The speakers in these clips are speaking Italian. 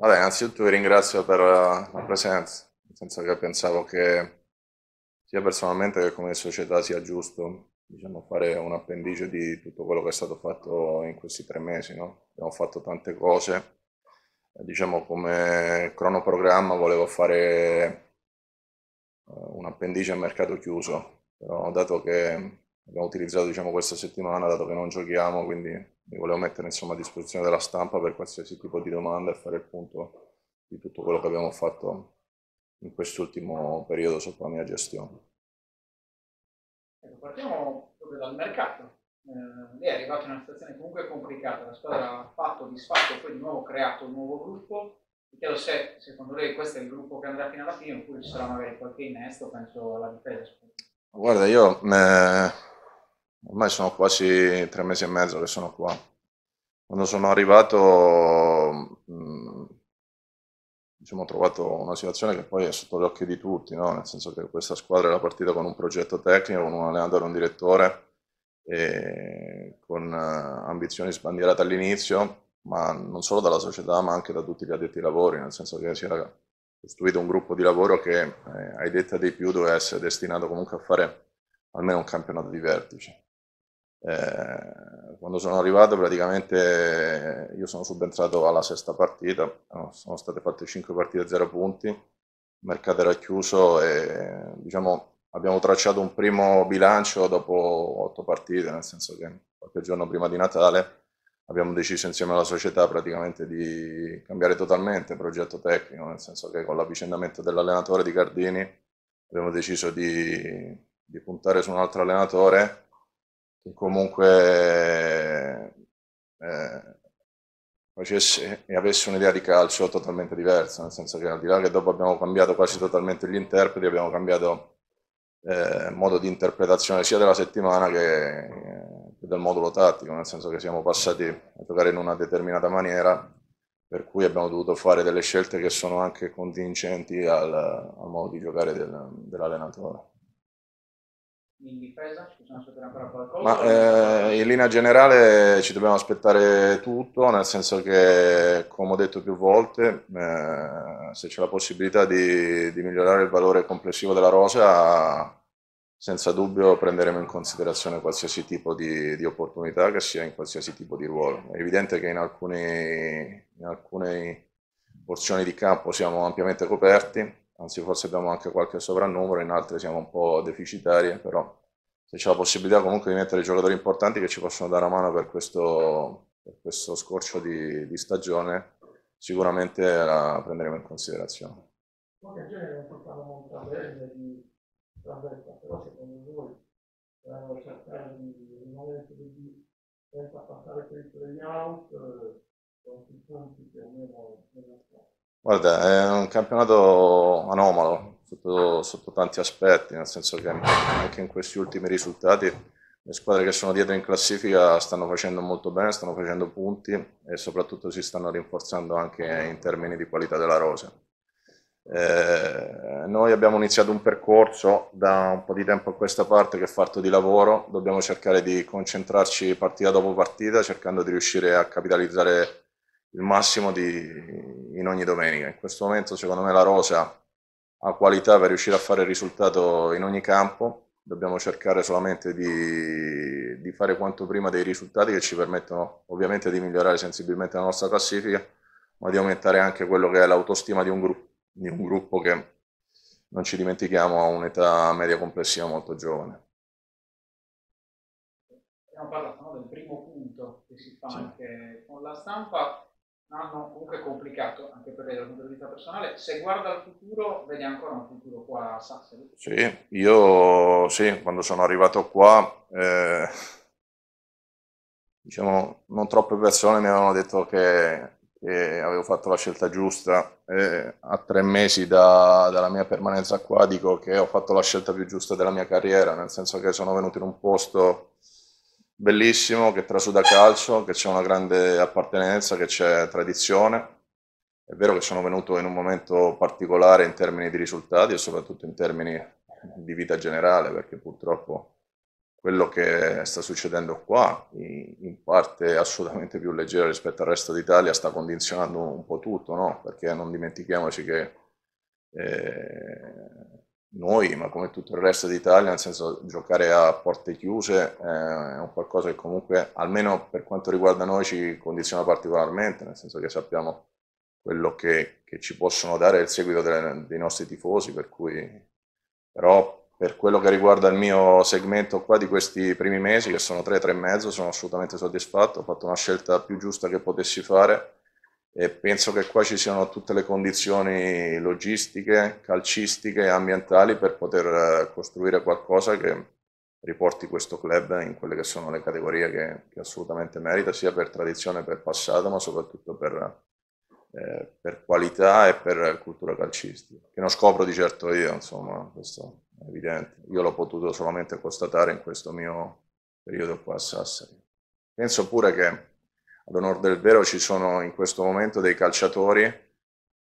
Vabbè, innanzitutto vi ringrazio per eh, la presenza, nel senso che pensavo che sia personalmente che come società sia giusto diciamo, fare un appendice di tutto quello che è stato fatto in questi tre mesi. No? Abbiamo fatto tante cose, eh, diciamo come cronoprogramma volevo fare eh, un appendice a mercato chiuso, però dato che abbiamo utilizzato diciamo, questa settimana, dato che non giochiamo, quindi mi volevo mettere insomma, a disposizione della stampa per qualsiasi tipo di domanda e fare il punto di tutto quello che abbiamo fatto in quest'ultimo periodo sotto la mia gestione. Ecco, partiamo proprio dal mercato. Eh, lei è arrivato in una situazione comunque complicata, la squadra ha fatto, disfatto, poi di nuovo creato un nuovo gruppo. Mi chiedo se secondo lei questo è il gruppo che andrà fino alla fine oppure ci sarà magari qualche innesto, penso alla difesa. Guarda, io eh ormai sono quasi tre mesi e mezzo che sono qua. Quando sono arrivato, mh, mm, diciamo, ho trovato una situazione che poi è sotto gli occhi di tutti, no? nel senso che questa squadra era partita con un progetto tecnico, con un allenatore, un direttore, con eh, ambizioni sbandierate all'inizio, ma non solo dalla società, ma anche da tutti gli addetti ai lavori, nel senso che si era costruito un gruppo di lavoro che, eh, ai detti dei più, doveva essere destinato comunque a fare almeno un campionato di vertice. Eh, quando sono arrivato praticamente eh, io sono subentrato alla sesta partita, sono state fatte 5 partite a 0 punti, il mercato era chiuso e diciamo, abbiamo tracciato un primo bilancio dopo 8 partite, nel senso che qualche giorno prima di Natale abbiamo deciso insieme alla società praticamente di cambiare totalmente il progetto tecnico, nel senso che con l'avvicinamento dell'allenatore di Cardini abbiamo deciso di, di puntare su un altro allenatore che comunque eh, facesse e avesse un'idea di calcio totalmente diversa, nel senso che al di là che dopo abbiamo cambiato quasi totalmente gli interpreti, abbiamo cambiato eh, modo di interpretazione sia della settimana che, eh, che del modulo tattico, nel senso che siamo passati a giocare in una determinata maniera per cui abbiamo dovuto fare delle scelte che sono anche contingenti al, al modo di giocare del, dell'allenatore in difesa? Ci possiamo sapere ancora qualcosa? Ma, eh, in linea generale ci dobbiamo aspettare tutto, nel senso che, come ho detto più volte, eh, se c'è la possibilità di, di, migliorare il valore complessivo della rosa, senza dubbio prenderemo in considerazione qualsiasi tipo di, di opportunità che sia in qualsiasi tipo di ruolo. È evidente che in alcune porzioni di campo siamo ampiamente coperti, anzi forse abbiamo anche qualche sovrannumero, in altre siamo un po' deficitarie, però se c'è la possibilità comunque di mettere giocatori importanti che ci possono dare una mano per questo, per questo scorcio di, di, stagione, sicuramente la prenderemo in considerazione. Ma che genere portavamo un traverso di traversa, però secondo voi dovremmo cercare di rimanere di senza passare per il playout con eh, i punti che almeno nella strada? Guarda, è un campionato anomalo sotto, sotto tanti aspetti, nel senso che anche in questi ultimi risultati le squadre che sono dietro in classifica stanno facendo molto bene, stanno facendo punti e soprattutto si stanno rinforzando anche in termini di qualità della rosa. Eh, noi abbiamo iniziato un percorso da un po' di tempo a questa parte che è fatto di lavoro, dobbiamo cercare di concentrarci partita dopo partita cercando di riuscire a capitalizzare il massimo di, in ogni domenica. In questo momento, secondo me, la rosa ha qualità per riuscire a fare il risultato in ogni campo. Dobbiamo cercare solamente di, di fare quanto prima dei risultati che ci permettono ovviamente di migliorare sensibilmente la nostra classifica, ma di aumentare anche quello che è l'autostima di un, gru- di un gruppo che non ci dimentichiamo ha un'età media complessiva molto giovane. Abbiamo parlato no, del primo punto che si fa sì. anche con la stampa un anno comunque complicato anche per lei dal punto di vista personale. Se guarda al futuro, vedi ancora un futuro qua a Sassari? Sì, io sì, quando sono arrivato qua, eh, diciamo, non troppe persone mi avevano detto che, che avevo fatto la scelta giusta. Eh, a tre mesi da, dalla mia permanenza qua dico che ho fatto la scelta più giusta della mia carriera, nel senso che sono venuto in un posto bellissimo che trasuda calcio, che c'è una grande appartenenza, che c'è tradizione. È vero che sono venuto in un momento particolare in termini di risultati e soprattutto in termini di vita generale, perché purtroppo quello che sta succedendo qua, in parte assolutamente più leggero rispetto al resto d'Italia, sta condizionando un po' tutto, no? perché non dimentichiamoci che eh, noi, ma come tutto il resto d'Italia, nel senso giocare a porte chiuse eh, è un qualcosa che comunque, almeno per quanto riguarda noi, ci condiziona particolarmente, nel senso che sappiamo quello che, che ci possono dare il seguito delle, dei nostri tifosi, per cui però per quello che riguarda il mio segmento qua di questi primi mesi, che sono tre, tre e mezzo, sono assolutamente soddisfatto, ho fatto una scelta più giusta che potessi fare e penso che qua ci siano tutte le condizioni logistiche, calcistiche e ambientali per poter eh, costruire qualcosa che riporti questo club in quelle che sono le categorie che, che assolutamente merita, sia per tradizione, per passato, ma soprattutto per, eh, per qualità e per cultura calcistica, che non scopro di certo io, insomma, questo è evidente. Io l'ho potuto solamente constatare in questo mio periodo qua a Sassari. Penso pure che ad del vero ci sono in questo momento dei calciatori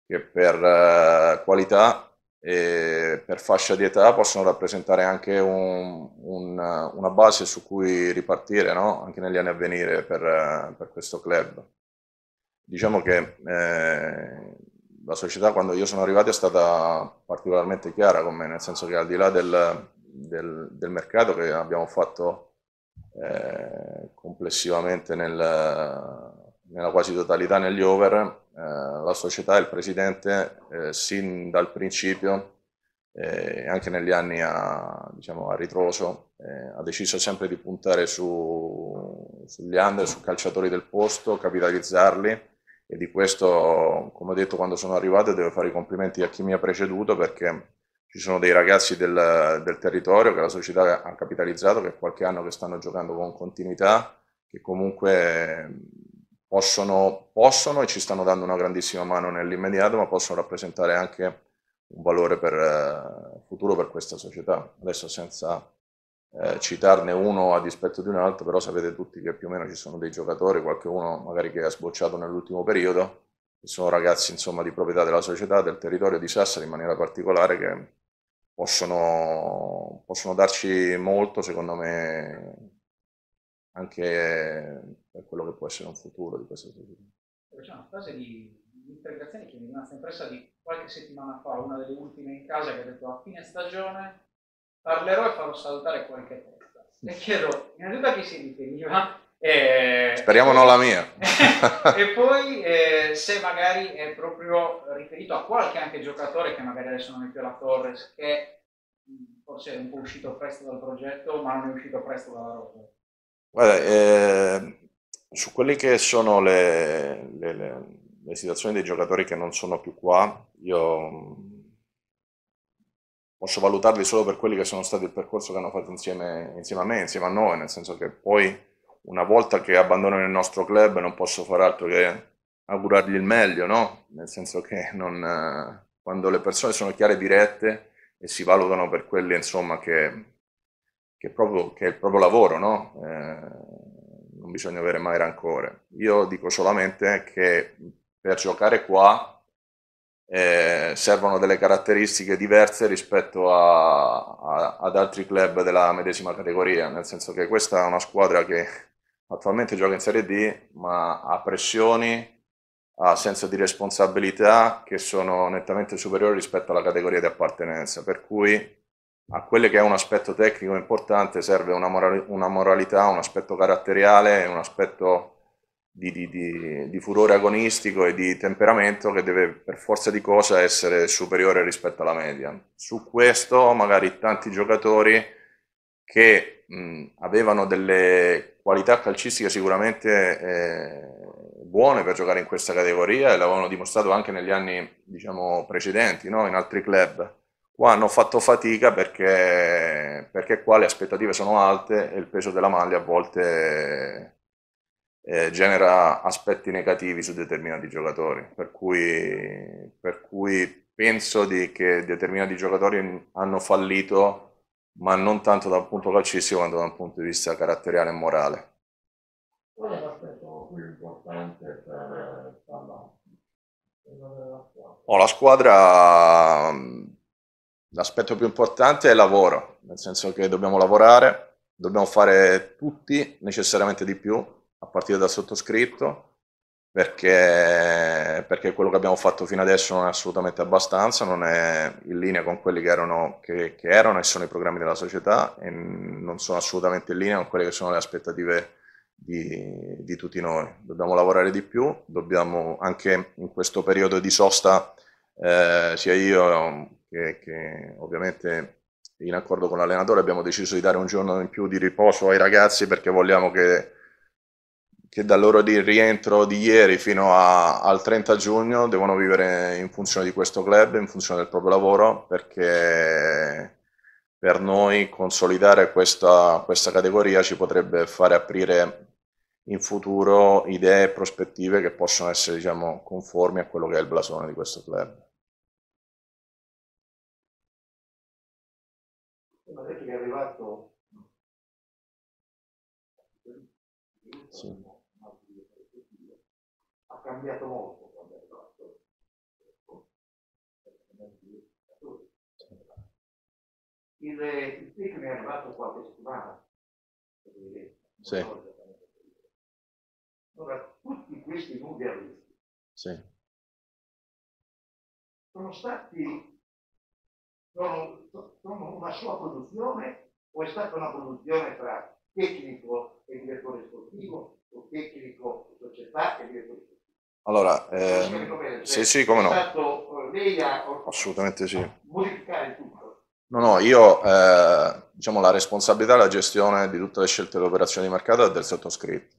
che per eh, qualità e per fascia di età possono rappresentare anche un, un, una base su cui ripartire no? anche negli anni a venire per, eh, per questo club. Diciamo che eh, la società quando io sono arrivato è stata particolarmente chiara con me, nel senso che al di là del, del, del mercato che abbiamo fatto eh, complessivamente nel, nella quasi totalità negli over, eh, la società e il presidente eh, sin dal principio eh, e anche negli anni a, diciamo, a ritroso eh, ha deciso sempre di puntare su, sugli under, su calciatori del posto, capitalizzarli e di questo, come ho detto quando sono arrivato, devo fare i complimenti a chi mi ha preceduto perché ci sono dei ragazzi del, del, territorio che la società ha capitalizzato, che qualche anno che stanno giocando con continuità, che comunque possono, possono e ci stanno dando una grandissima mano nell'immediato, ma possono rappresentare anche un valore per, eh, futuro per questa società. Adesso senza eh, citarne uno a dispetto di un altro, però sapete tutti che più o meno ci sono dei giocatori, qualche uno magari che ha sbocciato nell'ultimo periodo, che sono ragazzi insomma, di proprietà della società, del territorio di Sassari in maniera particolare, che possono, possono darci molto, secondo me, anche per quello che può essere un futuro di questa società. C'è una frase di, di integrazione che mi è rimasta impressa di qualche settimana fa, una delle ultime in casa, che ha detto a fine stagione parlerò e farò saltare qualche testa. E chiedo innanzitutto a chi si riferiva eh, Speriamo non la mia. e poi eh, se magari è proprio riferito a qualche anche giocatore che magari adesso non è più la Torres, che forse è un po' uscito presto dal progetto, ma non è uscito presto dalla rotta. Guarda, eh, su quelle che sono le, le, le, le, situazioni dei giocatori che non sono più qua, io posso valutarli solo per quelli che sono stati il percorso che hanno fatto insieme, insieme a me, insieme a noi, nel senso che poi una volta che abbandonano il nostro club non posso fare altro che augurargli il meglio, no? Nel senso che non, quando le persone sono chiare e dirette e si valutano per quelle, insomma, che, che, proprio, che è il proprio lavoro, no? Eh, non bisogna avere mai rancore. Io dico solamente che per giocare qua eh, servono delle caratteristiche diverse rispetto a, a, ad altri club della medesima categoria, nel senso che questa è una squadra che attualmente gioca in Serie D, ma ha pressioni, ha senso di responsabilità che sono nettamente superiori rispetto alla categoria di appartenenza, per cui a quello che è un aspetto tecnico importante serve una, moral- una moralità, un aspetto caratteriale, un aspetto di, di, di, furore agonistico e di temperamento che deve per forza di cosa essere superiore rispetto alla media. Su questo magari tanti giocatori che mh, avevano delle qualità calcistiche sicuramente eh, buone per giocare in questa categoria e l'avevano dimostrato anche negli anni diciamo, precedenti no? in altri club. Qua hanno fatto fatica perché, perché qua le aspettative sono alte e il peso della maglia a volte eh, genera aspetti negativi su determinati giocatori, per cui, per cui penso di, che determinati giocatori hanno fallito, ma non tanto dal punto calcistico quanto dal punto di vista caratteriale e morale. Qual è l'aspetto più importante per, per la, Oh, la squadra, mm, l'aspetto più importante è il lavoro, nel senso che dobbiamo lavorare, dobbiamo fare tutti necessariamente di più, a partire dal sottoscritto, perché, perché, quello che abbiamo fatto fino adesso non è assolutamente abbastanza, non è in linea con quelli che erano, che, che erano e sono i programmi della società e non sono assolutamente in linea con quelle che sono le aspettative di, di tutti noi. Dobbiamo lavorare di più, dobbiamo anche in questo periodo di sosta, eh, sia io che, che ovviamente in accordo con l'allenatore abbiamo deciso di dare un giorno in più di riposo ai ragazzi perché vogliamo che che dall'ora di rientro di ieri fino a, al 30 giugno devono vivere in funzione di questo club, in funzione del proprio lavoro, perché per noi consolidare questa, questa categoria ci potrebbe fare aprire in futuro idee e prospettive che possono essere diciamo, conformi a quello che è il blasone di questo club. è Sì ha cambiato molto quando è arrivato. Il, il film è arrivato qualche settimana. Sì. Allora, tutti questi modernisti sì. sono stati, sono, sono una sua produzione o è stata una produzione tra tecnico e direttore sportivo, o tecnico e società e direttore sportivo? Allora, eh, sì, sì, come no. Eh, Assolutamente sì. No, no, io eh, diciamo la responsabilità e la gestione di tutte le scelte delle operazioni di mercato è del sottoscritto.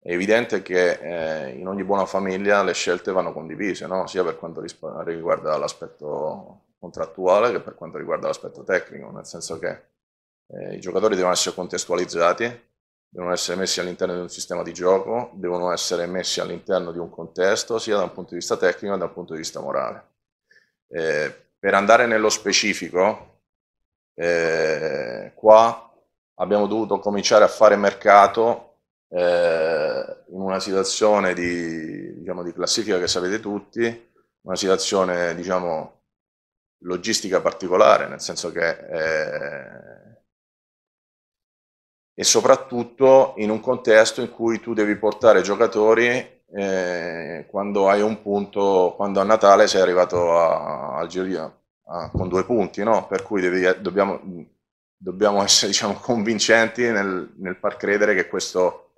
È evidente che eh, in ogni buona famiglia le scelte vanno condivise, no? sia per quanto riguarda l'aspetto contrattuale che per quanto riguarda l'aspetto tecnico, nel senso che eh, i giocatori devono essere contestualizzati, devono essere messi all'interno di un sistema di gioco, devono essere messi all'interno di un contesto, sia da un punto di vista tecnico che da un punto di vista morale. Eh, per andare nello specifico, eh, qua abbiamo dovuto cominciare a fare mercato eh, in una situazione di, diciamo, di, classifica che sapete tutti, una situazione diciamo, logistica particolare, nel senso che eh, e soprattutto in un contesto in cui tu devi portare giocatori eh, quando hai un punto, quando a Natale sei arrivato al giro con due punti, no? per cui devi, eh, dobbiamo, dobbiamo, essere diciamo, convincenti nel, nel far credere che questo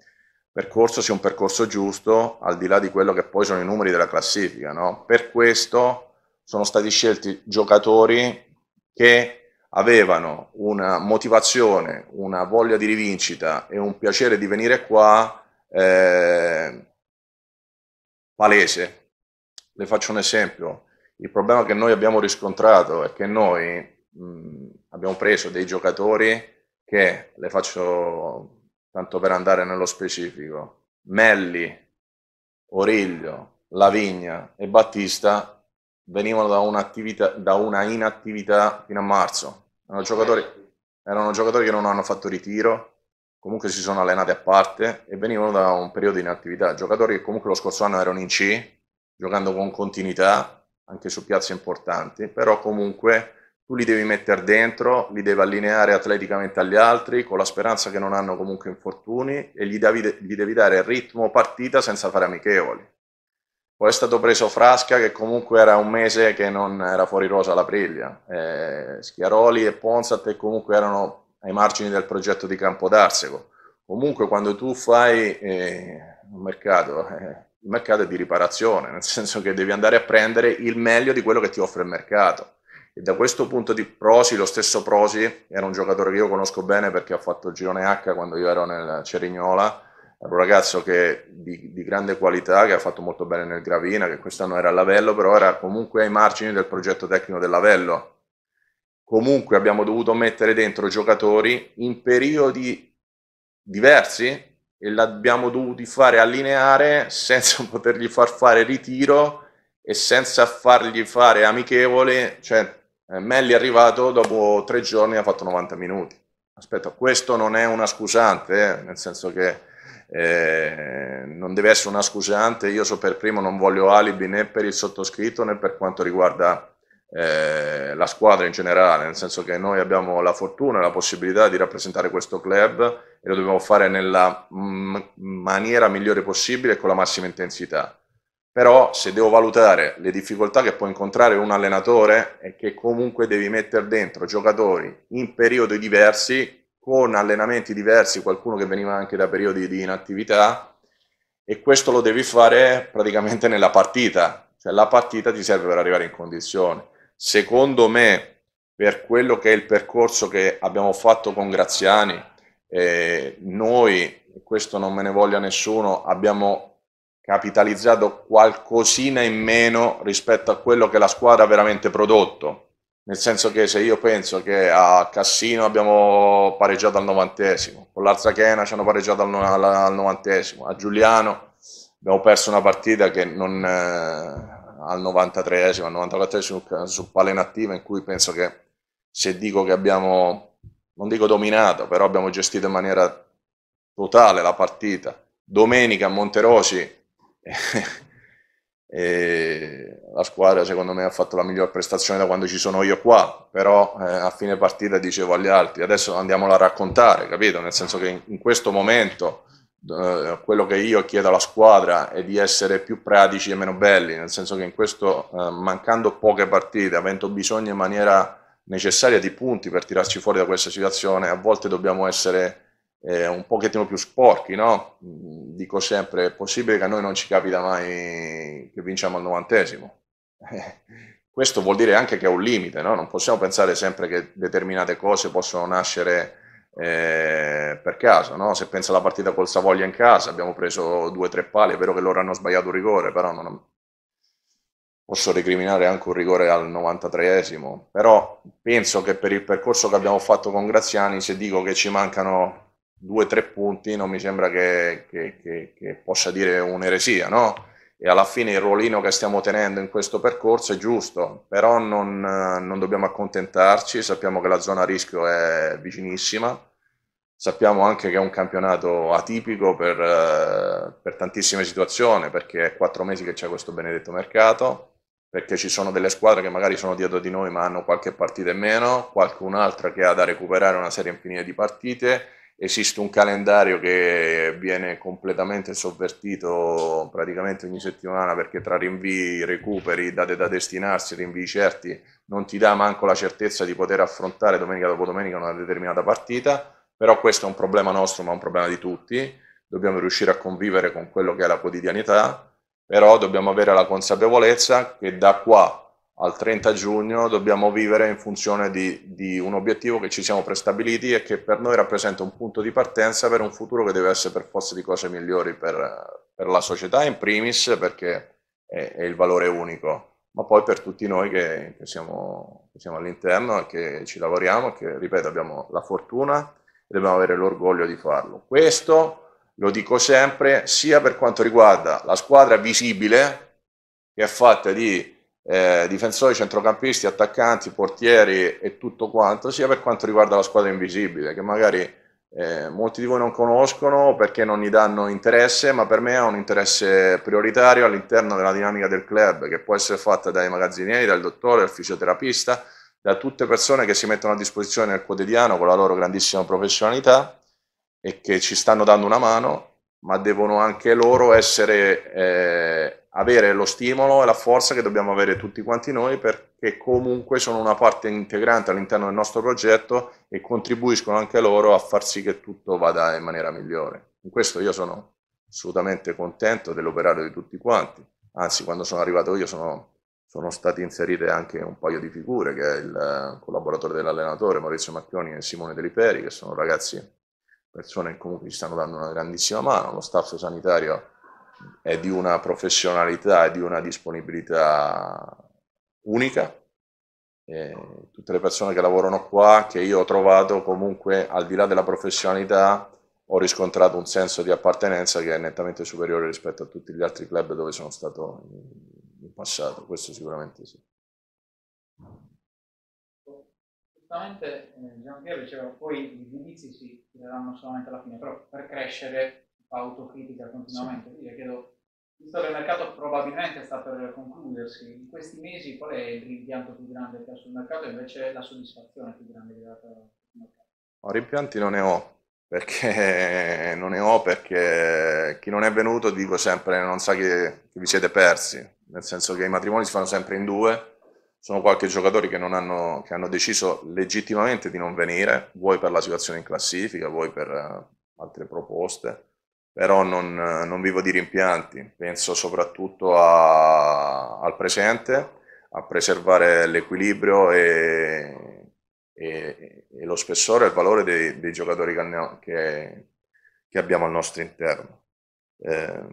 percorso sia un percorso giusto, al di là di quello che poi sono i numeri della classifica. No? Per questo sono stati scelti giocatori che avevano una motivazione, una voglia di rivincita e un piacere di venire qua eh, palese. Le faccio un esempio. Il problema che noi abbiamo riscontrato è che noi mh, abbiamo preso dei giocatori che, le faccio tanto per andare nello specifico, Melli, Origlio, Lavigna e Battista venivano da, da una inattività fino a marzo erano giocatori, erano giocatori che non hanno fatto ritiro, comunque si sono allenati a parte e venivano da un periodo di inattività. Giocatori che comunque lo scorso anno erano in C, giocando con continuità anche su piazze importanti, però comunque tu li devi mettere dentro, li devi allineare atleticamente agli altri, con la speranza che non hanno comunque infortuni e gli devi, gli devi dare ritmo partita senza fare amichevoli. Poi è stato preso Frasca che comunque era un mese che non era fuori rosa la Priglia. Eh, Schiaroli e Ponzat che comunque erano ai margini del progetto di Campo d'Arsego. Comunque quando tu fai eh, un mercato, eh, il mercato è di riparazione, nel senso che devi andare a prendere il meglio di quello che ti offre il mercato. E da questo punto di Prosi, lo stesso Prosi, era un giocatore che io conosco bene perché ha fatto il girone H quando io ero nel Cerignola, era un ragazzo che, di, di, grande qualità, che ha fatto molto bene nel Gravina, che quest'anno era all'Avello, però era comunque ai margini del progetto tecnico dell'Avello. Comunque abbiamo dovuto mettere dentro giocatori in periodi diversi e l'abbiamo dovuto fare allineare senza potergli far fare ritiro e senza fargli fare amichevole. Cioè, eh, Melli è arrivato dopo tre giorni e ha fatto 90 minuti. Aspetta, questo non è una scusante, eh? nel senso che eh, non deve essere una scusante, io so per primo non voglio alibi né per il sottoscritto né per quanto riguarda eh, la squadra in generale, nel senso che noi abbiamo la fortuna e la possibilità di rappresentare questo club e lo dobbiamo fare nella mm, maniera migliore possibile e con la massima intensità. Però se devo valutare le difficoltà che può incontrare un allenatore e che comunque devi mettere dentro giocatori in periodi diversi, con allenamenti diversi, qualcuno che veniva anche da periodi di inattività e questo lo devi fare praticamente nella partita, cioè la partita ti serve per arrivare in condizione. Secondo me, per quello che è il percorso che abbiamo fatto con Graziani, eh, noi, questo non me ne voglia nessuno, abbiamo capitalizzato qualcosina in meno rispetto a quello che la squadra ha veramente prodotto. Nel senso che se io penso che a Cassino abbiamo pareggiato al novantesimo, con l'Arzachena ci hanno pareggiato al, no, al novantesimo, a Giuliano abbiamo perso una partita che non, eh, al 93esimo, al 94esimo su palena inattiva in cui penso che se dico che abbiamo, non dico dominato, però abbiamo gestito in maniera totale la partita. Domenica a Monterosi eh, eh, la squadra secondo me ha fatto la miglior prestazione da quando ci sono io qua, però eh, a fine partita dicevo agli altri, adesso andiamola a raccontare, capito? Nel senso che in, in questo momento eh, quello che io chiedo alla squadra è di essere più pratici e meno belli, nel senso che in questo, eh, mancando poche partite, avendo bisogno in maniera necessaria di punti per tirarci fuori da questa situazione, a volte dobbiamo essere... Eh, un pochettino più sporchi, no? Dico sempre, è possibile che a noi non ci capita mai che vinciamo al novantesimo, eh, questo vuol dire anche che è un limite, no? non possiamo pensare sempre che determinate cose possono nascere eh, per caso, no? se pensa alla partita col Savoglia in casa, abbiamo preso due o tre pali, è vero che loro hanno sbagliato un rigore, però non posso recriminare anche un rigore al 93esimo, però penso che per il percorso che abbiamo fatto con Graziani, se dico che ci mancano due o tre punti, non mi sembra che, che, che, che possa dire un'eresia, no? e alla fine il ruolino che stiamo tenendo in questo percorso è giusto, però non, eh, non dobbiamo accontentarci, sappiamo che la zona a rischio è vicinissima, sappiamo anche che è un campionato atipico per, eh, per tantissime situazioni, perché è quattro mesi che c'è questo benedetto mercato, perché ci sono delle squadre che magari sono dietro di noi ma hanno qualche partita in meno, qualcun'altra che ha da recuperare una serie infinita di partite esiste un calendario che viene completamente sovvertito praticamente ogni settimana perché tra rinvii, recuperi, date da destinarsi, rinvii certi, non ti dà manco la certezza di poter affrontare domenica dopo domenica una determinata partita, però questo è un problema nostro ma un problema di tutti, dobbiamo riuscire a convivere con quello che è la quotidianità, però dobbiamo avere la consapevolezza che da qua al 30 giugno dobbiamo vivere in funzione di, di, un obiettivo che ci siamo prestabiliti e che per noi rappresenta un punto di partenza per un futuro che deve essere per forza di cose migliori per, per la società in primis perché è, è, il valore unico, ma poi per tutti noi che, che siamo, che siamo all'interno e che ci lavoriamo e che, ripeto, abbiamo la fortuna e dobbiamo avere l'orgoglio di farlo. Questo lo dico sempre sia per quanto riguarda la squadra visibile che è fatta di eh, difensori, centrocampisti, attaccanti, portieri e tutto quanto, sia per quanto riguarda la squadra invisibile, che magari eh, molti di voi non conoscono perché non gli danno interesse, ma per me è un interesse prioritario all'interno della dinamica del club, che può essere fatta dai magazzinieri, dal dottore, dal fisioterapista, da tutte persone che si mettono a disposizione nel quotidiano con la loro grandissima professionalità e che ci stanno dando una mano, ma devono anche loro essere eh, avere lo stimolo e la forza che dobbiamo avere tutti quanti noi perché comunque sono una parte integrante all'interno del nostro progetto e contribuiscono anche loro a far sì che tutto vada in maniera migliore. In questo io sono assolutamente contento dell'operato di tutti quanti, anzi quando sono arrivato io sono, sono state inserite anche un paio di figure che è il eh, collaboratore dell'allenatore Maurizio Macchioni e Simone Deliperi che sono ragazzi, persone che comunque ci stanno dando una grandissima mano, lo staff sanitario è di una professionalità e di una disponibilità unica. E tutte le persone che lavorano qua, che io ho trovato comunque al di là della professionalità, ho riscontrato un senso di appartenenza che è nettamente superiore rispetto a tutti gli altri club dove sono stato in passato, questo sicuramente sì. Giustamente eh, Gian Piero diceva poi i giudizi si tireranno solamente alla fine, però per crescere autocritica continuamente. Sì. Io chiedo, visto che il mercato probabilmente sta per concludersi, in questi mesi qual è il rimpianto più grande che ha sul mercato e invece la soddisfazione più grande che ha sul mercato? Oh, rimpianti non ne ho. Perché non ne ho, perché chi non è venuto dico sempre non sa che, che vi siete persi, nel senso che i matrimoni si fanno sempre in due, sono qualche giocatore che, hanno, che hanno deciso legittimamente di non venire, vuoi per la situazione in classifica, vuoi per eh, altre proposte, però non, non vivo di rimpianti, penso soprattutto a, al presente, a preservare l'equilibrio e, e, e, lo spessore e il valore dei, dei giocatori che, che, che, abbiamo al nostro interno. Eh,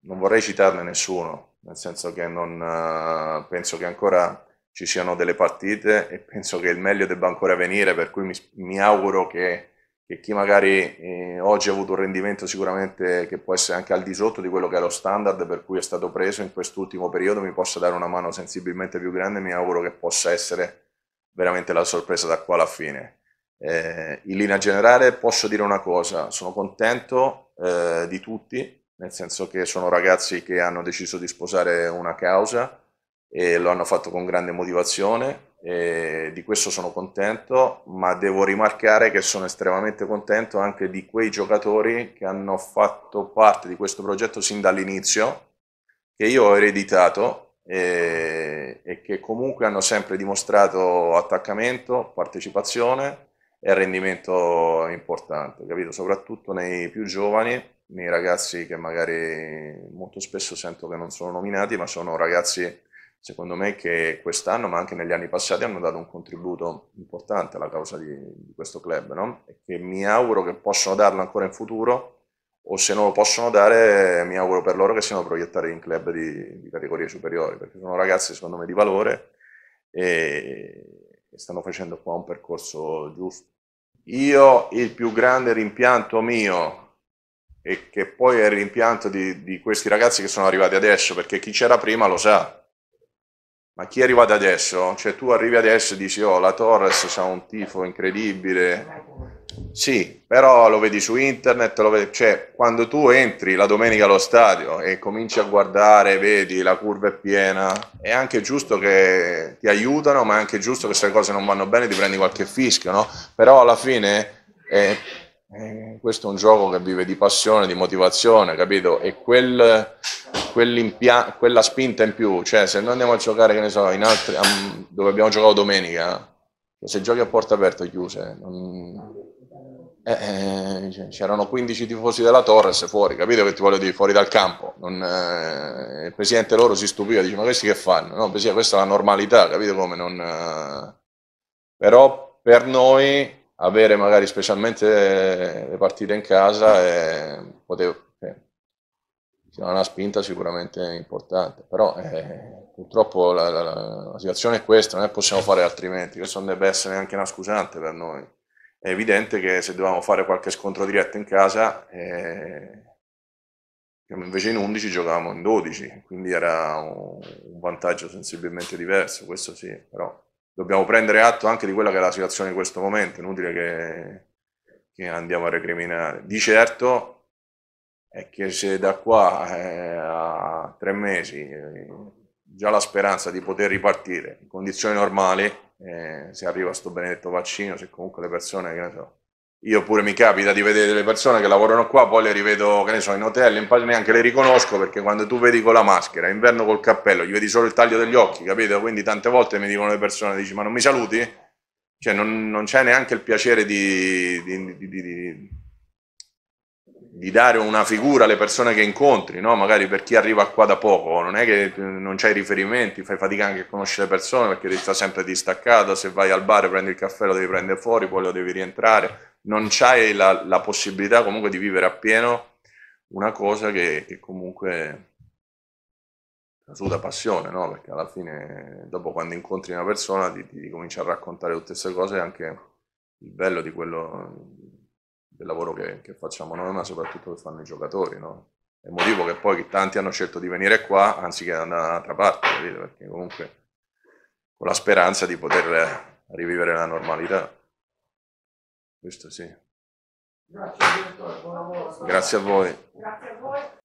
non vorrei citarne nessuno, nel senso che non, penso che ancora ci siano delle partite e penso che il meglio debba ancora venire, per cui mi, mi auguro che che chi magari eh, oggi ha avuto un rendimento sicuramente che può essere anche al di sotto di quello che è lo standard per cui è stato preso in quest'ultimo periodo mi possa dare una mano sensibilmente più grande e mi auguro che possa essere veramente la sorpresa da qua alla fine. Eh, in linea generale posso dire una cosa, sono contento eh, di tutti, nel senso che sono ragazzi che hanno deciso di sposare una causa e lo hanno fatto con grande motivazione, eh, di questo sono contento, ma devo rimarcare che sono estremamente contento anche di quei giocatori che hanno fatto parte di questo progetto sin dall'inizio, che io ho ereditato e, e che comunque hanno sempre dimostrato attaccamento, partecipazione e rendimento importante, capito? Soprattutto nei più giovani nei ragazzi che magari molto spesso sento che non sono nominati, ma sono ragazzi secondo me che quest'anno, ma anche negli anni passati, hanno dato un contributo importante alla causa di, di questo club, no? e che mi auguro che possano darlo ancora in futuro, o se non lo possono dare, mi auguro per loro che siano proiettati in club di, di categorie superiori, perché sono ragazzi secondo me di valore e, e stanno facendo qua un percorso giusto. Io il più grande rimpianto mio e che poi è il rimpianto di, di, questi ragazzi che sono arrivati adesso, perché chi c'era prima lo sa, ma chi arriva da adesso, cioè tu arrivi adesso e dici oh la Torres ha un tifo incredibile, sì, però lo vedi su internet, vedi... cioè quando tu entri la domenica allo stadio e cominci a guardare, vedi la curva è piena, è anche giusto che ti aiutano, ma è anche giusto che se le cose non vanno bene ti prendi qualche fischio, no? Però alla fine è... È... questo è un gioco che vive di passione, di motivazione, capito? E quel quella spinta in più, cioè se noi andiamo a giocare, che ne so, in altri, dove abbiamo giocato domenica, se giochi a porta aperta o chiuse, non... eh, eh, cioè, c'erano 15 tifosi della Torres fuori, capito che ti voglio dire, fuori dal campo, non, eh, il presidente loro si stupiva, dice ma questi che fanno? No, presidente, questa è la normalità, capito come? Non, eh, però per noi avere magari specialmente le partite in casa eh, poteva ha una spinta sicuramente importante, però eh, purtroppo la, la, la, situazione è questa, non è possiamo fare altrimenti, questo non deve essere neanche una scusante per noi. È evidente che se dovevamo fare qualche scontro diretto in casa, eh, invece in 11 giocavamo in 12, quindi era un, un vantaggio sensibilmente diverso, questo sì, però dobbiamo prendere atto anche di quella che è la situazione in questo momento, inutile che, che andiamo a recriminare. Di certo è che se da qua eh, a tre mesi eh, già la speranza di poter ripartire in condizioni normali, eh, se arriva sto benedetto vaccino, se comunque le persone, che ne so, io pure mi capita di vedere delle persone che lavorano qua, poi le rivedo, che ne so, in hotel, in pagina neanche le riconosco perché quando tu vedi con la maschera, inverno col cappello, gli vedi solo il taglio degli occhi, capito? Quindi tante volte mi dicono le persone, dici ma non mi saluti? Cioè non, non c'è neanche il piacere di, di, di, di di dare una figura alle persone che incontri, no? magari per chi arriva qua da poco, non è che eh, non c'hai riferimenti, fai fatica anche a conoscere le persone perché devi stare sempre distaccato, se vai al bar prendi il caffè lo devi prendere fuori, poi lo devi rientrare, non c'hai la, la possibilità comunque di vivere appieno una cosa che, che comunque la sua passione, no? perché alla fine dopo quando incontri una persona ti, ti comincia a raccontare tutte queste cose anche il bello di quello del lavoro che, che, facciamo noi, ma soprattutto che fanno i giocatori. No? È il motivo che poi tanti hanno scelto di venire qua anziché andare da un'altra parte, capito? perché comunque con la speranza di poter rivivere la normalità. Questo sì. Grazie, Grazie a voi. Grazie a voi.